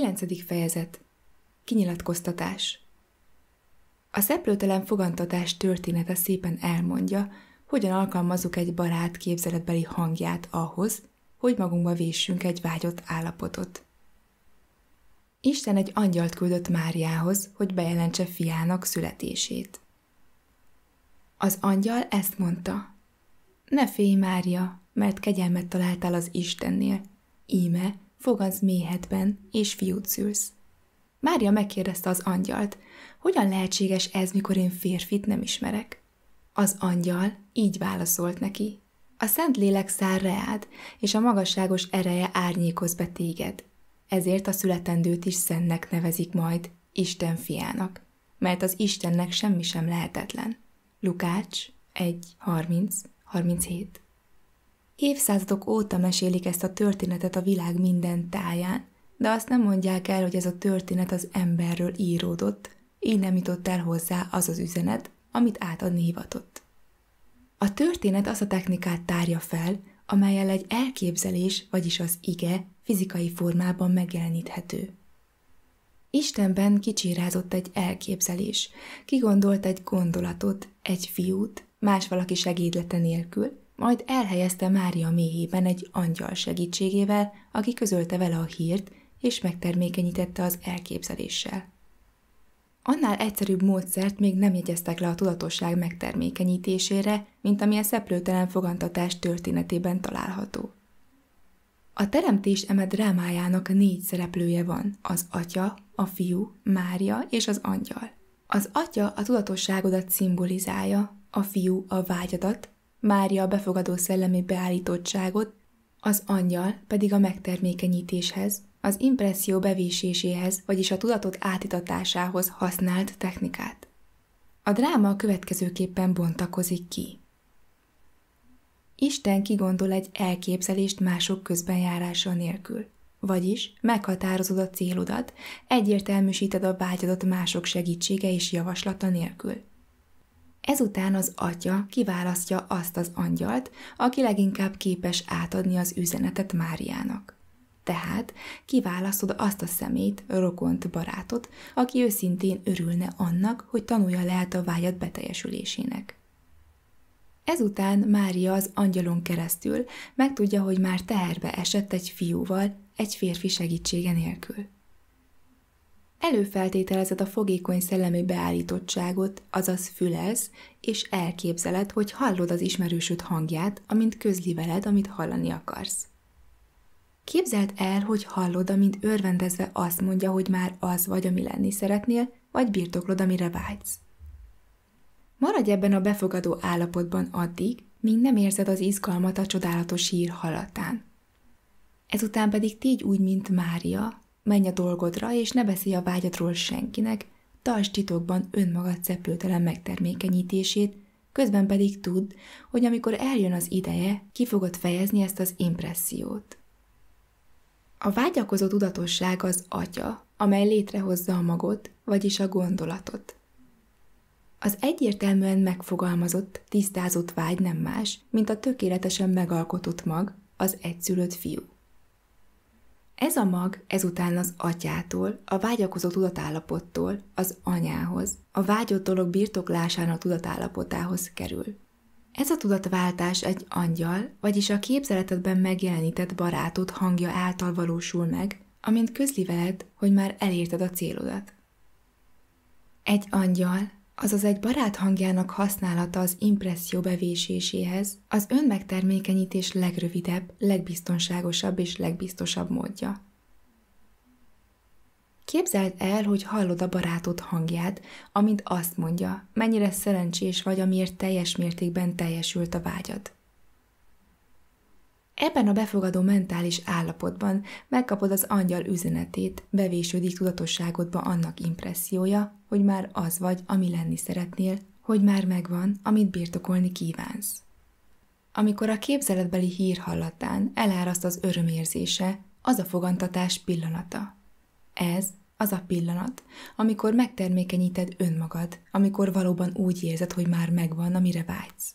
9. fejezet Kinyilatkoztatás A szeplőtelen fogantatás története szépen elmondja, hogyan alkalmazzuk egy barát képzeletbeli hangját ahhoz, hogy magunkba véssünk egy vágyott állapotot. Isten egy angyalt küldött Máriához, hogy bejelentse fiának születését. Az angyal ezt mondta. Ne félj, Mária, mert kegyelmet találtál az Istennél. Íme, fogansz méhetben, és fiút szülsz. Mária megkérdezte az angyalt, hogyan lehetséges ez, mikor én férfit nem ismerek? Az angyal így válaszolt neki. A szent lélek szár reád, és a magasságos ereje árnyékoz be téged. Ezért a születendőt is szennek nevezik majd, Isten fiának, mert az Istennek semmi sem lehetetlen. Lukács 1, 37 Évszázadok óta mesélik ezt a történetet a világ minden táján, de azt nem mondják el, hogy ez a történet az emberről íródott, így nem jutott el hozzá az az üzenet, amit átadni hivatott. A történet az a technikát tárja fel, amelyel egy elképzelés, vagyis az ige fizikai formában megjeleníthető. Istenben kicsirázott egy elképzelés, kigondolt egy gondolatot, egy fiút, más valaki segédlete nélkül, majd elhelyezte Mária méhében egy angyal segítségével, aki közölte vele a hírt, és megtermékenyítette az elképzeléssel. Annál egyszerűbb módszert még nem jegyeztek le a tudatosság megtermékenyítésére, mint amilyen szeplőtelen fogantatás történetében található. A teremtés eme drámájának négy szereplője van, az atya, a fiú, Mária és az angyal. Az atya a tudatosságodat szimbolizálja, a fiú a vágyadat, Mária a befogadó szellemi beállítottságot, az angyal pedig a megtermékenyítéshez, az impresszió bevéséséhez, vagyis a tudatot átitatásához használt technikát. A dráma a következőképpen bontakozik ki. Isten kigondol egy elképzelést mások közbenjárása nélkül. Vagyis meghatározod a célodat, egyértelműsíted a vágyadat mások segítsége és javaslata nélkül. Ezután az atya kiválasztja azt az angyalt, aki leginkább képes átadni az üzenetet Máriának. Tehát kiválasztod azt a szemét, rokont barátot, aki őszintén örülne annak, hogy tanulja lehet a vágyat beteljesülésének. Ezután Mária az angyalon keresztül megtudja, hogy már teherbe esett egy fiúval, egy férfi segítsége nélkül. Előfeltételezed a fogékony szellemi beállítottságot, azaz fülez, és elképzeled, hogy hallod az ismerősöd hangját, amint közli veled, amit hallani akarsz. Képzeld el, hogy hallod, amint örvendezve azt mondja, hogy már az vagy, ami lenni szeretnél, vagy birtoklod, amire vágysz. Maradj ebben a befogadó állapotban addig, míg nem érzed az izgalmat a csodálatos hír halatán. Ezután pedig tégy úgy, mint Mária, Menj a dolgodra, és ne beszélj a vágyadról senkinek, tarts titokban önmagad szeplőtelen megtermékenyítését, közben pedig tudd, hogy amikor eljön az ideje, ki fogod fejezni ezt az impressziót. A vágyakozó tudatosság az atya, amely létrehozza a magot, vagyis a gondolatot. Az egyértelműen megfogalmazott, tisztázott vágy nem más, mint a tökéletesen megalkotott mag, az egyszülött fiú. Ez a mag ezután az atyától, a vágyakozó tudatállapottól az anyához, a vágyott dolog birtoklásának tudatállapotához kerül. Ez a tudatváltás egy angyal, vagyis a képzeletedben megjelenített barátod hangja által valósul meg, amint közli veled, hogy már elérted a célodat. Egy angyal, azaz egy barát hangjának használata az impresszió bevéséséhez az önmegtermékenyítés legrövidebb, legbiztonságosabb és legbiztosabb módja. Képzeld el, hogy hallod a barátod hangját, amint azt mondja, mennyire szerencsés vagy, amiért teljes mértékben teljesült a vágyad. Ebben a befogadó mentális állapotban megkapod az angyal üzenetét, bevésődik tudatosságodba annak impressziója, hogy már az vagy, ami lenni szeretnél, hogy már megvan, amit birtokolni kívánsz. Amikor a képzeletbeli hír hallatán eláraszt az örömérzése, az a fogantatás pillanata. Ez az a pillanat, amikor megtermékenyíted önmagad, amikor valóban úgy érzed, hogy már megvan, amire vágysz.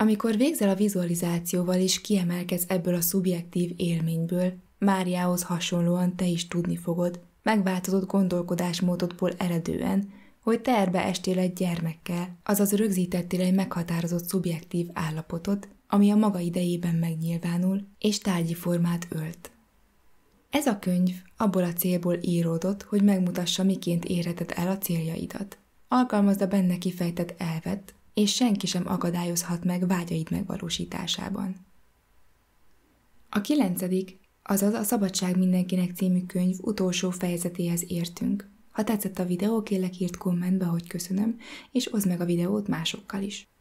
Amikor végzel a vizualizációval és kiemelkedsz ebből a szubjektív élményből, Máriához hasonlóan te is tudni fogod, megváltozott gondolkodásmódodból eredően, hogy terbe estél egy gyermekkel, azaz rögzítettél egy meghatározott szubjektív állapotot, ami a maga idejében megnyilvánul, és tárgyi formát ölt. Ez a könyv abból a célból íródott, hogy megmutassa, miként érheted el a céljaidat. alkalmazza benne kifejtett elvet, és senki sem akadályozhat meg vágyaid megvalósításában. A kilencedik, azaz a Szabadság mindenkinek című könyv utolsó fejezetéhez értünk. Ha tetszett a videó, kérlek írt kommentbe, hogy köszönöm, és oszd meg a videót másokkal is.